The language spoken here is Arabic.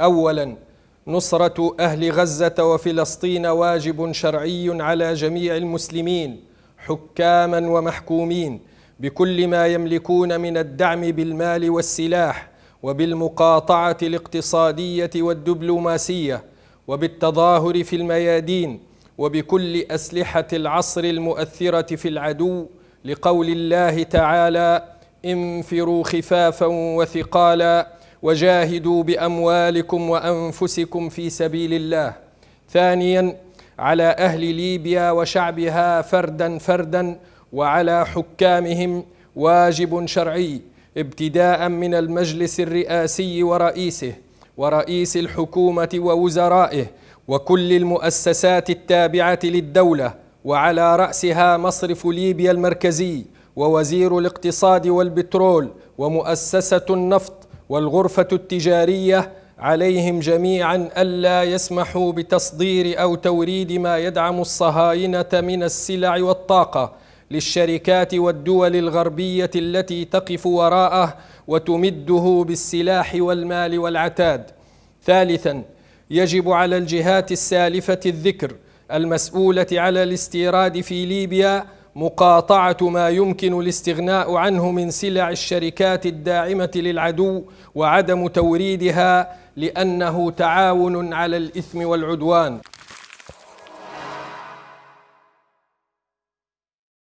أولا نصرة أهل غزة وفلسطين واجب شرعي على جميع المسلمين حكاما ومحكومين بكل ما يملكون من الدعم بالمال والسلاح وبالمقاطعة الاقتصادية والدبلوماسية وبالتظاهر في الميادين وبكل أسلحة العصر المؤثرة في العدو لقول الله تعالى انفروا خفافا وثقالا وجاهدوا باموالكم وانفسكم في سبيل الله ثانيا على اهل ليبيا وشعبها فردا فردا وعلى حكامهم واجب شرعي ابتداء من المجلس الرئاسي ورئيسه ورئيس الحكومه ووزرائه وكل المؤسسات التابعه للدوله وعلى راسها مصرف ليبيا المركزي ووزير الاقتصاد والبترول ومؤسسه النفط والغرفة التجارية عليهم جميعا ألا يسمحوا بتصدير أو توريد ما يدعم الصهاينة من السلع والطاقة للشركات والدول الغربية التي تقف وراءه وتمده بالسلاح والمال والعتاد. ثالثا يجب على الجهات السالفة الذكر المسؤولة على الاستيراد في ليبيا مقاطعة ما يمكن الاستغناء عنه من سلع الشركات الداعمة للعدو وعدم توريدها لأنه تعاون على الإثم والعدوان